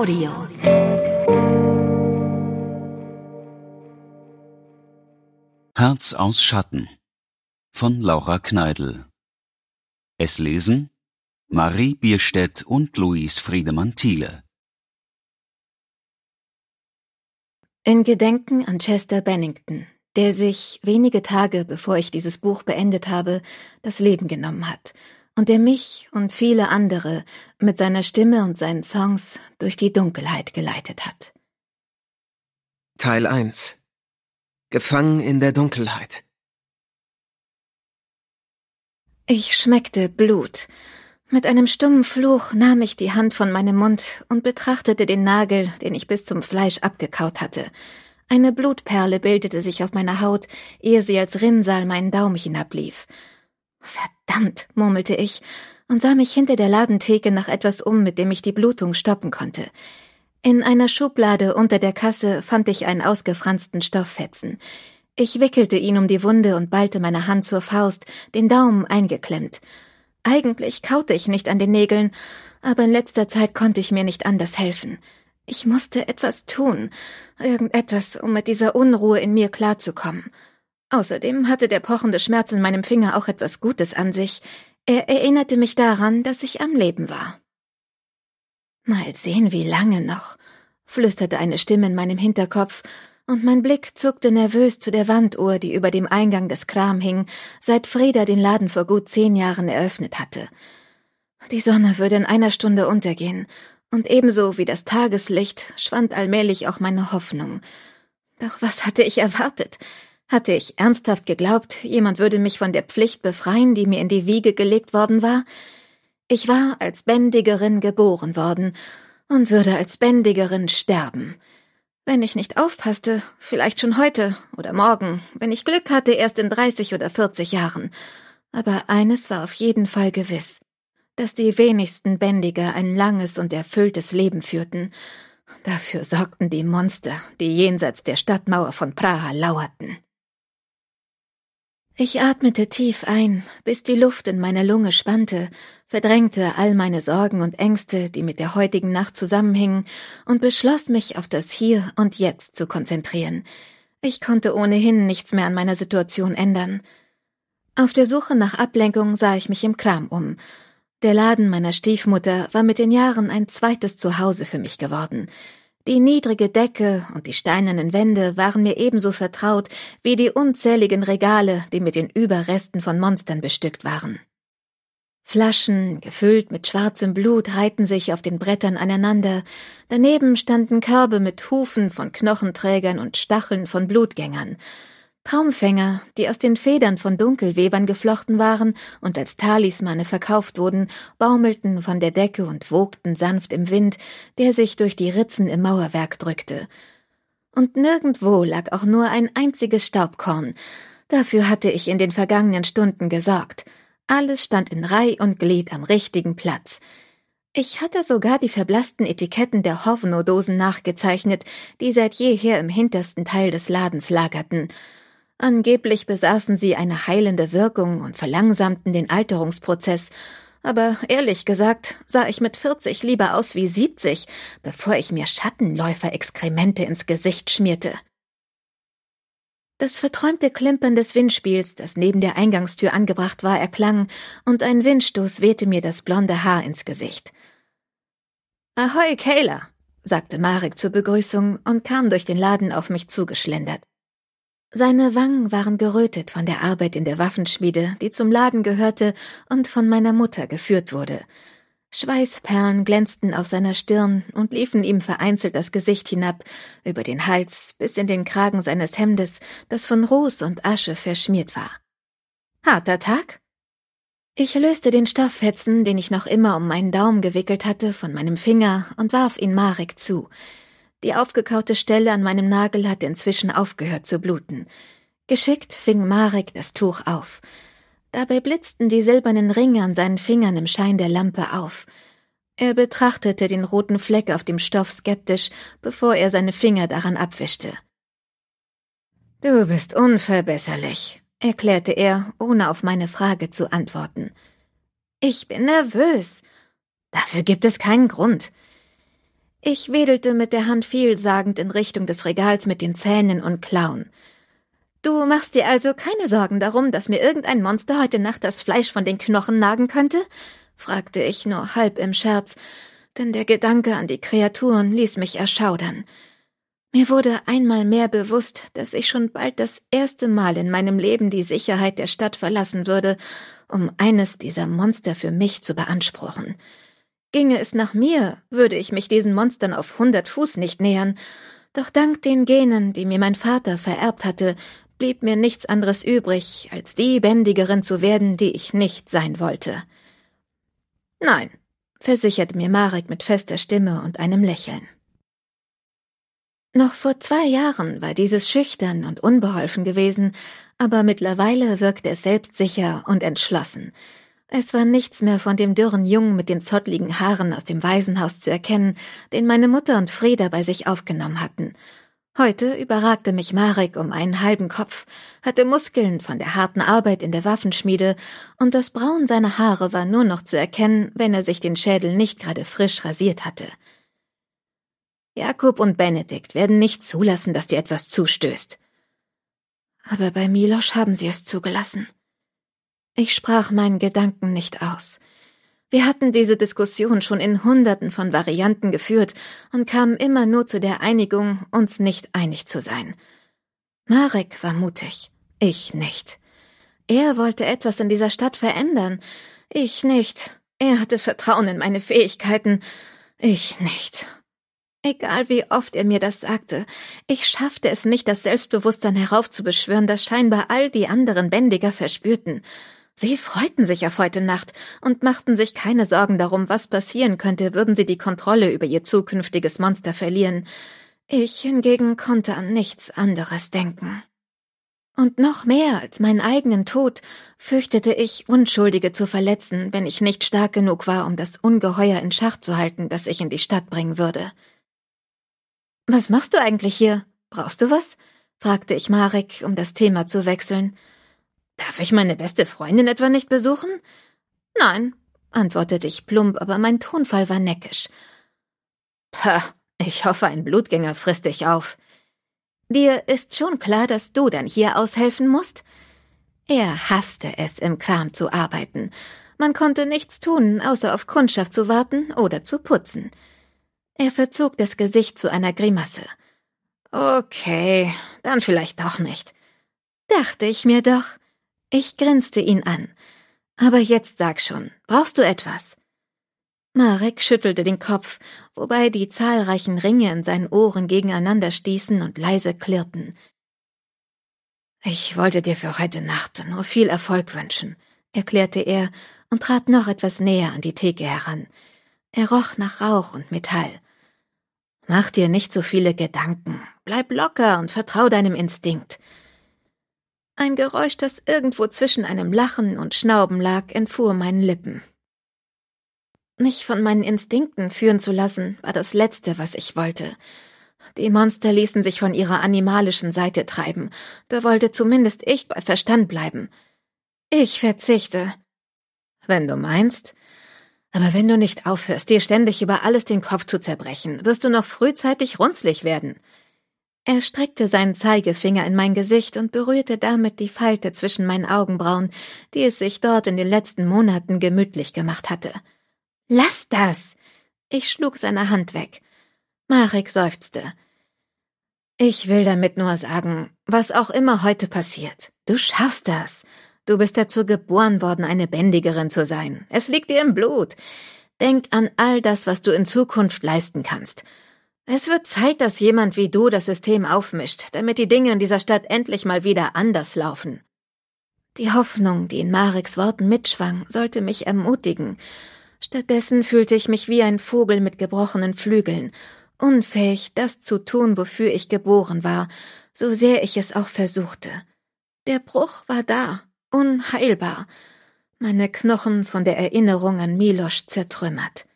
Audio. Herz aus Schatten von Laura Kneidel. Es lesen Marie Bierstedt und Luis Friedemann Thiele. In Gedenken an Chester Bennington, der sich wenige Tage bevor ich dieses Buch beendet habe, das Leben genommen hat – und der mich und viele andere mit seiner Stimme und seinen Songs durch die Dunkelheit geleitet hat. Teil 1 Gefangen in der Dunkelheit Ich schmeckte Blut. Mit einem stummen Fluch nahm ich die Hand von meinem Mund und betrachtete den Nagel, den ich bis zum Fleisch abgekaut hatte. Eine Blutperle bildete sich auf meiner Haut, ehe sie als Rinnsal meinen Daumen hinablief. Verdammt, murmelte ich und sah mich hinter der Ladentheke nach etwas um, mit dem ich die Blutung stoppen konnte. In einer Schublade unter der Kasse fand ich einen ausgefransten Stofffetzen. Ich wickelte ihn um die Wunde und ballte meine Hand zur Faust, den Daumen eingeklemmt. Eigentlich kaute ich nicht an den Nägeln, aber in letzter Zeit konnte ich mir nicht anders helfen. Ich musste etwas tun, irgendetwas, um mit dieser Unruhe in mir klarzukommen. Außerdem hatte der pochende Schmerz in meinem Finger auch etwas Gutes an sich. Er erinnerte mich daran, dass ich am Leben war. Mal sehen, wie lange noch, flüsterte eine Stimme in meinem Hinterkopf, und mein Blick zuckte nervös zu der Wanduhr, die über dem Eingang des Kram hing, seit Frieda den Laden vor gut zehn Jahren eröffnet hatte. Die Sonne würde in einer Stunde untergehen, und ebenso wie das Tageslicht schwand allmählich auch meine Hoffnung. Doch was hatte ich erwartet? Hatte ich ernsthaft geglaubt, jemand würde mich von der Pflicht befreien, die mir in die Wiege gelegt worden war? Ich war als Bändigerin geboren worden und würde als Bändigerin sterben. Wenn ich nicht aufpasste, vielleicht schon heute oder morgen, wenn ich Glück hatte, erst in 30 oder 40 Jahren. Aber eines war auf jeden Fall gewiss, dass die wenigsten Bändiger ein langes und erfülltes Leben führten. Dafür sorgten die Monster, die jenseits der Stadtmauer von Praha lauerten. Ich atmete tief ein, bis die Luft in meiner Lunge spannte, verdrängte all meine Sorgen und Ängste, die mit der heutigen Nacht zusammenhingen, und beschloss mich auf das Hier und Jetzt zu konzentrieren. Ich konnte ohnehin nichts mehr an meiner Situation ändern. Auf der Suche nach Ablenkung sah ich mich im Kram um. Der Laden meiner Stiefmutter war mit den Jahren ein zweites Zuhause für mich geworden. Die niedrige Decke und die steinernen Wände waren mir ebenso vertraut wie die unzähligen Regale, die mit den Überresten von Monstern bestückt waren. Flaschen, gefüllt mit schwarzem Blut, reihten sich auf den Brettern aneinander, daneben standen Körbe mit Hufen von Knochenträgern und Stacheln von Blutgängern, Traumfänger, die aus den Federn von Dunkelwebern geflochten waren und als Talismane verkauft wurden, baumelten von der Decke und wogten sanft im Wind, der sich durch die Ritzen im Mauerwerk drückte. Und nirgendwo lag auch nur ein einziges Staubkorn. Dafür hatte ich in den vergangenen Stunden gesorgt. Alles stand in Reih und Glied am richtigen Platz. Ich hatte sogar die verblassten Etiketten der Hovno-Dosen nachgezeichnet, die seit jeher im hintersten Teil des Ladens lagerten – Angeblich besaßen sie eine heilende Wirkung und verlangsamten den Alterungsprozess, aber ehrlich gesagt sah ich mit 40 lieber aus wie 70, bevor ich mir Schattenläufer-Exkremente ins Gesicht schmierte. Das verträumte Klimpern des Windspiels, das neben der Eingangstür angebracht war, erklang, und ein Windstoß wehte mir das blonde Haar ins Gesicht. Ahoi, Kayla, sagte Marek zur Begrüßung und kam durch den Laden auf mich zugeschlendert. Seine Wangen waren gerötet von der Arbeit in der Waffenschmiede, die zum Laden gehörte und von meiner Mutter geführt wurde. Schweißperlen glänzten auf seiner Stirn und liefen ihm vereinzelt das Gesicht hinab, über den Hals bis in den Kragen seines Hemdes, das von Ruß und Asche verschmiert war. Harter Tag? Ich löste den Stofffetzen, den ich noch immer um meinen Daumen gewickelt hatte, von meinem Finger und warf ihn Marek zu. Die aufgekaute Stelle an meinem Nagel hatte inzwischen aufgehört zu bluten. Geschickt fing Marek das Tuch auf. Dabei blitzten die silbernen Ringe an seinen Fingern im Schein der Lampe auf. Er betrachtete den roten Fleck auf dem Stoff skeptisch, bevor er seine Finger daran abwischte. Du bist unverbesserlich, erklärte er, ohne auf meine Frage zu antworten. Ich bin nervös. Dafür gibt es keinen Grund. Ich wedelte mit der Hand vielsagend in Richtung des Regals mit den Zähnen und Klauen. Du machst dir also keine Sorgen darum, dass mir irgendein Monster heute Nacht das Fleisch von den Knochen nagen könnte? fragte ich nur halb im Scherz, denn der Gedanke an die Kreaturen ließ mich erschaudern. Mir wurde einmal mehr bewusst, dass ich schon bald das erste Mal in meinem Leben die Sicherheit der Stadt verlassen würde, um eines dieser Monster für mich zu beanspruchen. Ginge es nach mir, würde ich mich diesen Monstern auf hundert Fuß nicht nähern. Doch dank den Genen, die mir mein Vater vererbt hatte, blieb mir nichts anderes übrig, als die Bändigerin zu werden, die ich nicht sein wollte. Nein, versicherte mir Marek mit fester Stimme und einem Lächeln. Noch vor zwei Jahren war dieses schüchtern und unbeholfen gewesen, aber mittlerweile wirkte es selbstsicher und entschlossen. Es war nichts mehr von dem dürren Jungen mit den zottligen Haaren aus dem Waisenhaus zu erkennen, den meine Mutter und Frieda bei sich aufgenommen hatten. Heute überragte mich Marek um einen halben Kopf, hatte Muskeln von der harten Arbeit in der Waffenschmiede, und das Braun seiner Haare war nur noch zu erkennen, wenn er sich den Schädel nicht gerade frisch rasiert hatte. Jakob und Benedikt werden nicht zulassen, dass dir etwas zustößt. Aber bei Milosch haben sie es zugelassen. Ich sprach meinen Gedanken nicht aus. Wir hatten diese Diskussion schon in Hunderten von Varianten geführt und kamen immer nur zu der Einigung, uns nicht einig zu sein. Marek war mutig, ich nicht. Er wollte etwas in dieser Stadt verändern, ich nicht. Er hatte Vertrauen in meine Fähigkeiten, ich nicht. Egal wie oft er mir das sagte, ich schaffte es nicht, das Selbstbewusstsein heraufzubeschwören, das scheinbar all die anderen Bändiger verspürten. Sie freuten sich auf heute Nacht und machten sich keine Sorgen darum, was passieren könnte, würden sie die Kontrolle über ihr zukünftiges Monster verlieren. Ich hingegen konnte an nichts anderes denken. Und noch mehr als meinen eigenen Tod fürchtete ich, Unschuldige zu verletzen, wenn ich nicht stark genug war, um das Ungeheuer in Schach zu halten, das ich in die Stadt bringen würde. Was machst du eigentlich hier? Brauchst du was? fragte ich Marek, um das Thema zu wechseln. Darf ich meine beste Freundin etwa nicht besuchen? Nein, antwortete ich plump, aber mein Tonfall war neckisch. Pah, ich hoffe, ein Blutgänger frisst dich auf. Dir ist schon klar, dass du dann hier aushelfen musst? Er hasste es, im Kram zu arbeiten. Man konnte nichts tun, außer auf Kundschaft zu warten oder zu putzen. Er verzog das Gesicht zu einer Grimasse. Okay, dann vielleicht doch nicht. Dachte ich mir doch. Ich grinste ihn an. Aber jetzt sag schon, brauchst du etwas? Marek schüttelte den Kopf, wobei die zahlreichen Ringe in seinen Ohren gegeneinander stießen und leise klirrten. Ich wollte dir für heute Nacht nur viel Erfolg wünschen, erklärte er und trat noch etwas näher an die Theke heran. Er roch nach Rauch und Metall. Mach dir nicht so viele Gedanken, bleib locker und vertrau deinem Instinkt. Ein Geräusch, das irgendwo zwischen einem Lachen und Schnauben lag, entfuhr meinen Lippen. Mich von meinen Instinkten führen zu lassen, war das Letzte, was ich wollte. Die Monster ließen sich von ihrer animalischen Seite treiben. Da wollte zumindest ich bei Verstand bleiben. Ich verzichte. Wenn du meinst. Aber wenn du nicht aufhörst, dir ständig über alles den Kopf zu zerbrechen, wirst du noch frühzeitig runzlig werden. Er streckte seinen Zeigefinger in mein Gesicht und berührte damit die Falte zwischen meinen Augenbrauen, die es sich dort in den letzten Monaten gemütlich gemacht hatte. Lass das! Ich schlug seine Hand weg. Marek seufzte. Ich will damit nur sagen, was auch immer heute passiert, du schaffst das. Du bist dazu geboren worden, eine Bändigerin zu sein. Es liegt dir im Blut. Denk an all das, was du in Zukunft leisten kannst. Es wird Zeit, dass jemand wie du das System aufmischt, damit die Dinge in dieser Stadt endlich mal wieder anders laufen. Die Hoffnung, die in Mareks Worten mitschwang, sollte mich ermutigen. Stattdessen fühlte ich mich wie ein Vogel mit gebrochenen Flügeln, unfähig, das zu tun, wofür ich geboren war, so sehr ich es auch versuchte. Der Bruch war da, unheilbar, meine Knochen von der Erinnerung an Milosch zertrümmert.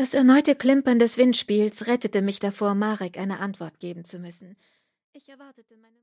Das erneute Klimpern des Windspiels rettete mich davor, Marek eine Antwort geben zu müssen. Ich erwartete meine